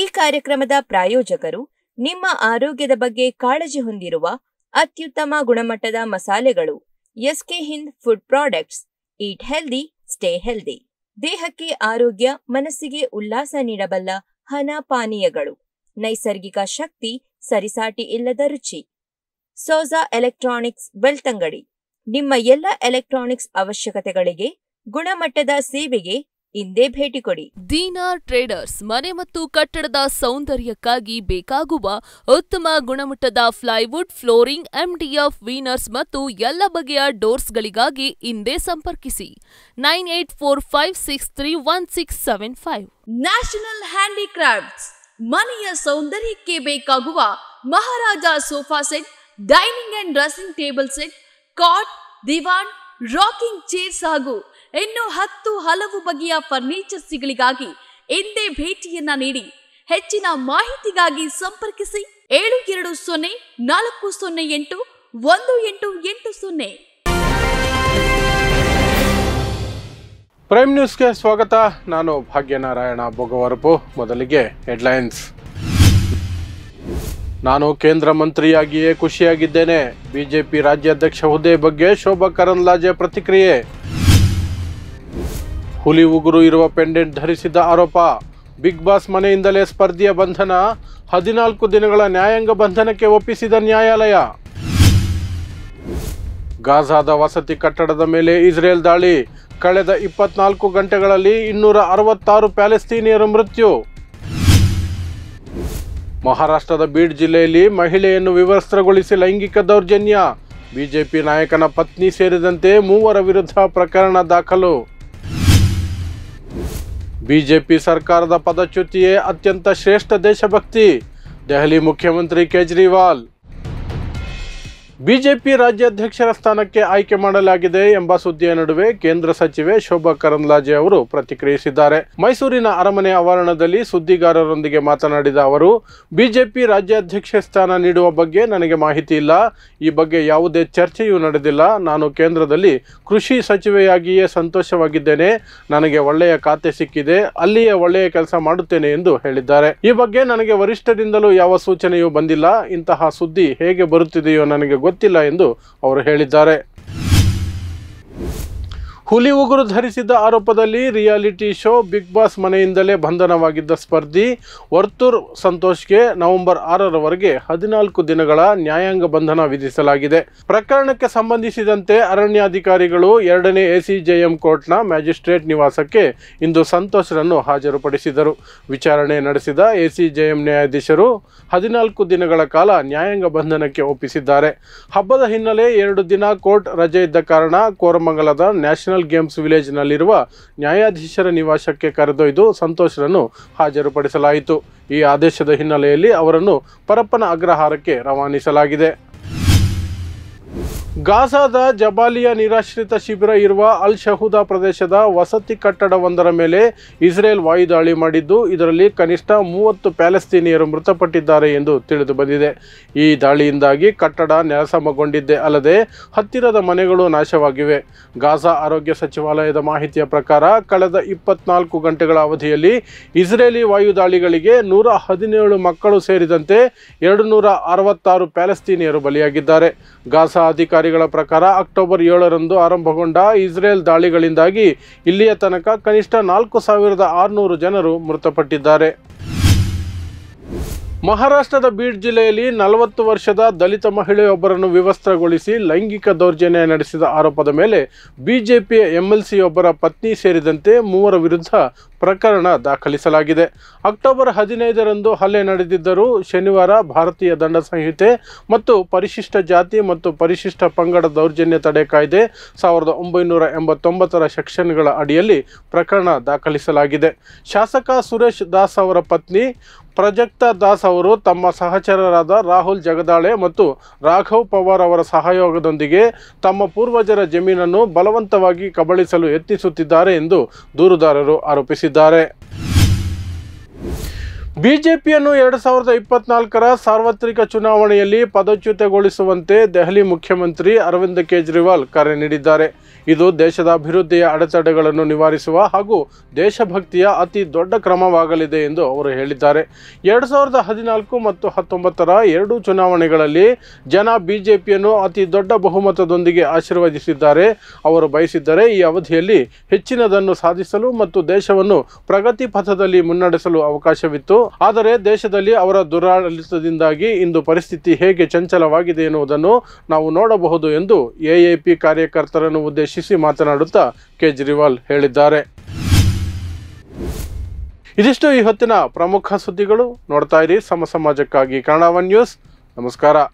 ಈ ಕಾರ್ಯಕ್ರಮದ ಪ್ರಾಯೋಜಕರು ನಿಮ್ಮ ಆರೋಗ್ಯದ ಬಗ್ಗೆ ಕಾಳಜಿ ಹೊಂದಿರುವ ಅತ್ಯುತ್ತಮ ಗುಣಮಟ್ಟದ ಮಸಾಲೆಗಳು SK Hind food products eat healthy stay healthy ದೇಹಕ್ಕೆ ಆರೋಗ್ಯ ಮನಸ್ಸಿಗೆ ಉಲ್ಲಾಸ ನೀಡಬಲ್ಲ ಹಣ ಪಾನೀಯಗಳು ನೈಸರ್ಗಿಕ ಶಕ್ತಿ ಸರಿಸಾಟಿ ಇಲ್ಲದ ರುಚಿ ಸೋಜಾ ಎಲೆಕ್ಟ್ರಾನಿಕ್ಸ್ ಬೆಳ್ತಂಗಡಿ ನಿಮ್ಮ ಎಲ್ಲ ಎಲೆಕ್ಟ್ರಾನಿಕ್ಸ್ ಅವಶ್ಯಕತೆಗಳಿಗೆ ಗುಣಮಟ್ಟದ ಸೇವೆಗೆ ಇಂದೇ ಭೇಟಿ ಕೊಡಿ ದೀನಾರ್ ಟ್ರೇಡರ್ಸ್ ಮನೆ ಮತ್ತು ಕಟ್ಟಡದ ಸೌಂದರ್ಯಕ್ಕಾಗಿ ಬೇಕಾಗುವ ಉತ್ತಮ ಗುಣಮಟ್ಟದ ಫ್ಲೈವುಡ್ ಫ್ಲೋರಿಂಗ್ ಎಂಡಿಎಫ್ ವೀನರ್ಸ್ ಮತ್ತು ಎಲ್ಲ ಬಗೆಯ ಡೋರ್ಸ್ಗಳಿಗಾಗಿ ಇಂದೇ ಸಂಪರ್ಕಿಸಿ nine eight four five six three one six seven five national handicrafts ಮನೆಯ ಸೌಂದರ್ಯಕ್ಕೆ ಬೇಕಾಗುವ Maharaja sofa set dining and dressing table set cot divan rocking chairs ಹಾಗೂ ಇನ್ನು ಹತ್ತು ಹಲವು ಬಗೆಯ ಫರ್ನಿಚರ್ಸ್ಗಳಿಗಾಗಿ ಎಂದೇ ಭೇಟಿಯನ್ನ ನೀಡಿ ಹೆಚ್ಚಿನ ಮಾಹಿತಿಗಾಗಿ ಸಂಪರ್ಕಿಸಿ ಏಳು ಎರಡು ಸೊನ್ನೆ ನಾಲ್ಕು ಸೊನ್ನೆ ಎಂಟು ಒಂದು ಎಂಟು ಎಂಟು ಸೊನ್ನೆ ಪ್ರೈಮ್ ನ್ಯೂಸ್ಗೆ ಸ್ವಾಗತ ನಾನು ಭಾಗ್ಯನಾರಾಯಣ ಬೊಗವರಪು ಮೊದಲಿಗೆ ಹೆಡ್ಲೈನ್ಸ್ ನಾನು ಕೇಂದ್ರ ಮಂತ್ರಿಯಾಗಿಯೇ ಖುಷಿಯಾಗಿದ್ದೇನೆ ಬಿಜೆಪಿ ರಾಜ್ಯಾಧ್ಯಕ್ಷ ಹುದ್ದೆ ಬಗ್ಗೆ ಶೋಭಾ ಕರಂದ್ಲಾಜೆ ಪ್ರತಿಕ್ರಿಯೆ ಹುಲಿ ಉಗುರು ಇರುವ ಪೆಂಡೆಂಟ್ ಧರಿಸಿದ ಆರೋಪ ಬಿಗ್ ಬಾಸ್ ಮನೆಯಿಂದಲೇ ಸ್ಪರ್ಧಿಯ ಬಂಧನ ಹದಿನಾಲ್ಕು ದಿನಗಳ ನ್ಯಾಯಾಂಗ ಬಂಧನಕ್ಕೆ ಒಪ್ಪಿಸಿದ ನ್ಯಾಯಾಲಯ ಗಾಜಾದ ವಸತಿ ಕಟ್ಟಡದ ಮೇಲೆ ಇಸ್ರೇಲ್ ದಾಳಿ ಕಳೆದ ಇಪ್ಪತ್ನಾಲ್ಕು ಗಂಟೆಗಳಲ್ಲಿ ಇನ್ನೂರ ಅರವತ್ತಾರು ಪ್ಯಾಲೆಸ್ತೀನಿಯರ ಮೃತ್ಯು ಮಹಾರಾಷ್ಟ್ರದ ಬೀಡ್ ಜಿಲ್ಲೆಯಲ್ಲಿ ಮಹಿಳೆಯನ್ನು ವಿವಸ್ತ್ರಗೊಳಿಸಿ ಲೈಂಗಿಕ ದೌರ್ಜನ್ಯ ಬಿಜೆಪಿ ನಾಯಕನ ಪತ್ನಿ ಸೇರಿದಂತೆ ಮೂವರ ವಿರುದ್ಧ ಪ್ರಕರಣ ದಾಖಲು बीजेपी सरकार पदच्युत अत्यंत श्रेष्ठ देशभक्ति देहली मुख्यमंत्री केजरीवाल ಬಿಜೆಪಿ ರಾಜ್ಯಾಧ್ಯಕ್ಷರ ಸ್ಥಾನಕ್ಕೆ ಆಯ್ಕೆ ಮಾಡಲಾಗಿದೆ ಎಂಬ ಸುದ್ದಿಯ ನಡುವೆ ಕೇಂದ್ರ ಸಚಿವೆ ಶೋಭಾ ಕರಂದ್ಲಾಜೆ ಅವರು ಪ್ರತಿಕ್ರಿಯಿಸಿದ್ದಾರೆ ಮೈಸೂರಿನ ಅರಮನೆ ಆವರಣದಲ್ಲಿ ಸುದ್ದಿಗಾರರೊಂದಿಗೆ ಮಾತನಾಡಿದ ಅವರು ಬಿಜೆಪಿ ರಾಜ್ಯಾಧ್ಯಕ್ಷ ಸ್ಥಾನ ನೀಡುವ ಬಗ್ಗೆ ನನಗೆ ಮಾಹಿತಿ ಇಲ್ಲ ಈ ಬಗ್ಗೆ ಯಾವುದೇ ಚರ್ಚೆಯೂ ನಡೆದಿಲ್ಲ ನಾನು ಕೇಂದ್ರದಲ್ಲಿ ಕೃಷಿ ಸಚಿವೆಯಾಗಿಯೇ ಸಂತೋಷವಾಗಿದ್ದೇನೆ ನನಗೆ ಒಳ್ಳೆಯ ಖಾತೆ ಸಿಕ್ಕಿದೆ ಅಲ್ಲಿಯೇ ಒಳ್ಳೆಯ ಕೆಲಸ ಮಾಡುತ್ತೇನೆ ಎಂದು ಹೇಳಿದ್ದಾರೆ ಈ ಬಗ್ಗೆ ನನಗೆ ವರಿಷ್ಠರಿಂದಲೂ ಯಾವ ಸೂಚನೆಯೂ ಬಂದಿಲ್ಲ ಇಂತಹ ಸುದ್ದಿ ಹೇಗೆ ಬರುತ್ತಿದೆಯೋ ನನಗೆ ಗೊತ್ತಿಲ್ಲ ಗೊತ್ತಿಲ್ಲ ಎಂದು ಅವರು ಹೇಳಿದ್ದಾರೆ ಹುಲಿ ಉಗುರು ಧರಿಸಿದ್ದ ಆರೋಪದಲ್ಲಿ ರಿಯಾಲಿಟಿ ಶೋ ಬಿಗ್ ಬಾಸ್ ಮನೆಯಿಂದಲೇ ಬಂಧನವಾಗಿದ್ದ ಸ್ಪರ್ಧಿ ವರ್ತೂರ್ ಸಂತೋಷ್ಗೆ ನವೆಂಬರ್ ಆರರವರೆಗೆ ಹದಿನಾಲ್ಕು ದಿನಗಳ ನ್ಯಾಯಾಂಗ ಬಂಧನ ವಿಧಿಸಲಾಗಿದೆ ಪ್ರಕರಣಕ್ಕೆ ಸಂಬಂಧಿಸಿದಂತೆ ಅರಣ್ಯಾಧಿಕಾರಿಗಳು ಎರಡನೇ ಎಸಿಜೆಎಂ ಕೋರ್ಟ್ನ ಮ್ಯಾಜಿಸ್ಟ್ರೇಟ್ ನಿವಾಸಕ್ಕೆ ಇಂದು ಸಂತೋಷ್ರನ್ನು ಹಾಜರುಪಡಿಸಿದರು ವಿಚಾರಣೆ ನಡೆಸಿದ ಎಸಿಜೆಎಂ ನ್ಯಾಯಾಧೀಶರು ಹದಿನಾಲ್ಕು ದಿನಗಳ ಕಾಲ ನ್ಯಾಯಾಂಗ ಬಂಧನಕ್ಕೆ ಒಪ್ಪಿಸಿದ್ದಾರೆ ಹಬ್ಬದ ಹಿನ್ನೆಲೆ ಎರಡು ದಿನ ಕೋರ್ಟ್ ರಜೆ ಇದ್ದ ಕಾರಣ ಕೋರಮಂಗಲದ ನ್ಯಾಷನಲ್ ಗೇಮ್ಸ್ ಗೇಮ್ಸ್ ವಿಲೇಜ್ನಲ್ಲಿರುವ ನ್ಯಾಯಾಧೀಶರ ನಿವಾಸಕ್ಕೆ ಕರೆದೊಯ್ದು ಸಂತೋಷ್ರನ್ನು ಹಾಜರುಪಡಿಸಲಾಯಿತು ಈ ಆದೇಶದ ಹಿನ್ನೆಲೆಯಲ್ಲಿ ಅವರನ್ನು ಪರಪ್ಪನ ಅಗ್ರಹಾರಕ್ಕೆ ರವಾನಿಸಲಾಗಿದೆ ಗಾಜಾದ ಜಬಾಲಿಯ ನಿರಾಶ್ರಿತ ಶಿಬಿರ ಇರುವ ಅಲ್ ಶಹುದಾ ಪ್ರದೇಶದ ವಸತಿ ಕಟ್ಟಡವೊಂದರ ಮೇಲೆ ಇಸ್ರೇಲ್ ವಾಯುದಾಳಿ ಮಾಡಿದ್ದು ಇದರಲ್ಲಿ ಕನಿಷ್ಠ ಮೂವತ್ತು ಪ್ಯಾಲೆಸ್ತೀನಿಯರು ಮೃತಪಟ್ಟಿದ್ದಾರೆ ಎಂದು ತಿಳಿದು ಬಂದಿದೆ ಈ ದಾಳಿಯಿಂದಾಗಿ ಕಟ್ಟಡ ನೆಲಸಮಗೊಂಡಿದ್ದೇ ಅಲ್ಲದೆ ಹತ್ತಿರದ ಮನೆಗಳು ನಾಶವಾಗಿವೆ ಗಾಜಾ ಆರೋಗ್ಯ ಸಚಿವಾಲಯದ ಮಾಹಿತಿಯ ಪ್ರಕಾರ ಕಳೆದ ಇಪ್ಪತ್ನಾಲ್ಕು ಗಂಟೆಗಳ ಅವಧಿಯಲ್ಲಿ ಇಸ್ರೇಲಿ ವಾಯುದಾಳಿಗಳಿಗೆ ನೂರ ಹದಿನೇಳು ಮಕ್ಕಳು ಸೇರಿದಂತೆ ಎರಡು ನೂರ ಅರವತ್ತಾರು ಪ್ಯಾಲೆಸ್ತೀನಿಯರು ಬಲಿಯಾಗಿದ್ದಾರೆ ಗಾಜಾ ಅಧಿಕಾರಿ ಅಧಿಕಾರಿಗಳ ಪ್ರಕಾರ ಅಕ್ಟೋಬರ್ ಏಳರಂದು ಆರಂಭಗೊಂಡ ಇಸ್ರೇಲ್ ದಾಳಿಗಳಿಂದಾಗಿ ಇಲ್ಲಿಯ ತನಕ ಕನಿಷ್ಠ ನಾಲ್ಕು ಸಾವಿರದ ಆರುನೂರು ಜನರು ಮೃತಪಟ್ಟಿದ್ದಾರೆ ಮಹಾರಾಷ್ಟ್ರದ ಬೀಡ್ ಜಿಲ್ಲೆಯಲ್ಲಿ ನಲವತ್ತು ವರ್ಷದ ದಲಿತ ಮಹಿಳೆಯೊಬ್ಬರನ್ನು ವಿವಸ್ತ್ರಗೊಳಿಸಿ ಲೈಂಗಿಕ ದೌರ್ಜನ್ಯ ನಡೆಸಿದ ಆರೋಪದ ಮೇಲೆ ಬಿಜೆಪಿಯ ಎಂಎಲ್ಸಿಯೊಬ್ಬರ ಪತ್ನಿ ಸೇರಿದಂತೆ ಮೂವರ ವಿರುದ್ಧ ಪ್ರಕರಣ ದಾಖಲಿಸಲಾಗಿದೆ ಅಕ್ಟೋಬರ್ ಹದಿನೈದರಂದು ಹಲ್ಲೆ ನಡೆದಿದ್ದರೂ ಶನಿವಾರ ಭಾರತೀಯ ದಂಡ ಸಂಹಿತೆ ಮತ್ತು ಪರಿಶಿಷ್ಟ ಜಾತಿ ಮತ್ತು ಪರಿಶಿಷ್ಟ ಪಂಗಡ ದೌರ್ಜನ್ಯ ತಡೆ ಕಾಯ್ದೆ ಸಾವಿರದ ಒಂಬೈನೂರ ಎಂಬತ್ತೊಂಬತ್ತರ ಸೆಕ್ಷನ್ಗಳ ಅಡಿಯಲ್ಲಿ ಪ್ರಕರಣ ದಾಖಲಿಸಲಾಗಿದೆ ಶಾಸಕ ಸುರೇಶ್ ದಾಸ್ ಅವರ ಪತ್ನಿ ಪ್ರಜಕ್ತ ದಾಸ್ ಅವರು ತಮ್ಮ ಸಹಚರರಾದ ರಾಹುಲ್ ಜಗದಾಳೆ ಮತ್ತು ರಾಘವ್ ಪವಾರ್ ಅವರ ಸಹಯೋಗದೊಂದಿಗೆ ತಮ್ಮ ಪೂರ್ವಜರ ಜಮೀನನ್ನು ಬಲವಂತವಾಗಿ ಕಬಳಿಸಲು ಯತ್ನಿಸುತ್ತಿದ್ದಾರೆ ಎಂದು ದೂರುದಾರರು ಆರೋಪಿಸಿದ್ದಾರೆ ಬಿಜೆಪಿಯನ್ನು ಎರಡು ಸಾವಿರದ ಇಪ್ಪತ್ನಾಲ್ಕರ ಸಾರ್ವತ್ರಿಕ ಚುನಾವಣೆಯಲ್ಲಿ ಪದಚ್ಯುತಗೊಳಿಸುವಂತೆ ದೆಹಲಿ ಮುಖ್ಯಮಂತ್ರಿ ಅರವಿಂದ್ ಕೇಜ್ರಿವಾಲ್ ಕರೆ ನೀಡಿದ್ದಾರೆ ಇದು ದೇಶದ ಅಭಿವೃದ್ಧಿಯ ಅಡೆತಡೆಗಳನ್ನು ನಿವಾರಿಸುವ ಹಾಗೂ ದೇಶಭಕ್ತಿಯ ಅತಿ ದೊಡ್ಡ ಕ್ರಮವಾಗಲಿದೆ ಎಂದು ಅವರು ಹೇಳಿದ್ದಾರೆ ಎರಡು ಸಾವಿರದ ಹದಿನಾಲ್ಕು ಮತ್ತು ಹತ್ತೊಂಬತ್ತರ ಎರಡು ಚುನಾವಣೆಗಳಲ್ಲಿ ಜನ ಬಿಜೆಪಿಯನ್ನು ಅತಿ ದೊಡ್ಡ ಬಹುಮತದೊಂದಿಗೆ ಆಶೀರ್ವದಿಸಿದ್ದಾರೆ ಅವರು ಬಯಸಿದ್ದರೆ ಈ ಅವಧಿಯಲ್ಲಿ ಹೆಚ್ಚಿನದನ್ನು ಸಾಧಿಸಲು ಮತ್ತು ದೇಶವನ್ನು ಪ್ರಗತಿ ಪಥದಲ್ಲಿ ಮುನ್ನಡೆಸಲು ಅವಕಾಶವಿತ್ತು ಆದರೆ ದೇಶದಲ್ಲಿ ಅವರ ದುರಾಡಳಿತದಿಂದಾಗಿ ಇಂದು ಪರಿಸ್ಥಿತಿ ಹೇಗೆ ಚಂಚಲವಾಗಿದೆ ಎನ್ನುವುದನ್ನು ನಾವು ನೋಡಬಹುದು ಎಂದು ಎಎಪಿ ಕಾರ್ಯಕರ್ತರನ್ನು ಉದ್ದೇಶ ಉದ್ದೇಶಿಸಿ ಮಾತನಾಡುತ್ತಾ ಕೇಜ್ರಿವಾಲ್ ಹೇಳಿದ್ದಾರೆ ಇದಿಷ್ಟು ಈ ಹೊತ್ತಿನ ಪ್ರಮುಖ ಸುದ್ದಿಗಳು ನೋಡ್ತಾ ಇರಿ ಸಮಸಮಾಜಕ್ಕಾಗಿ ಕನ್ನಡ ನ್ಯೂಸ್ ನಮಸ್ಕಾರ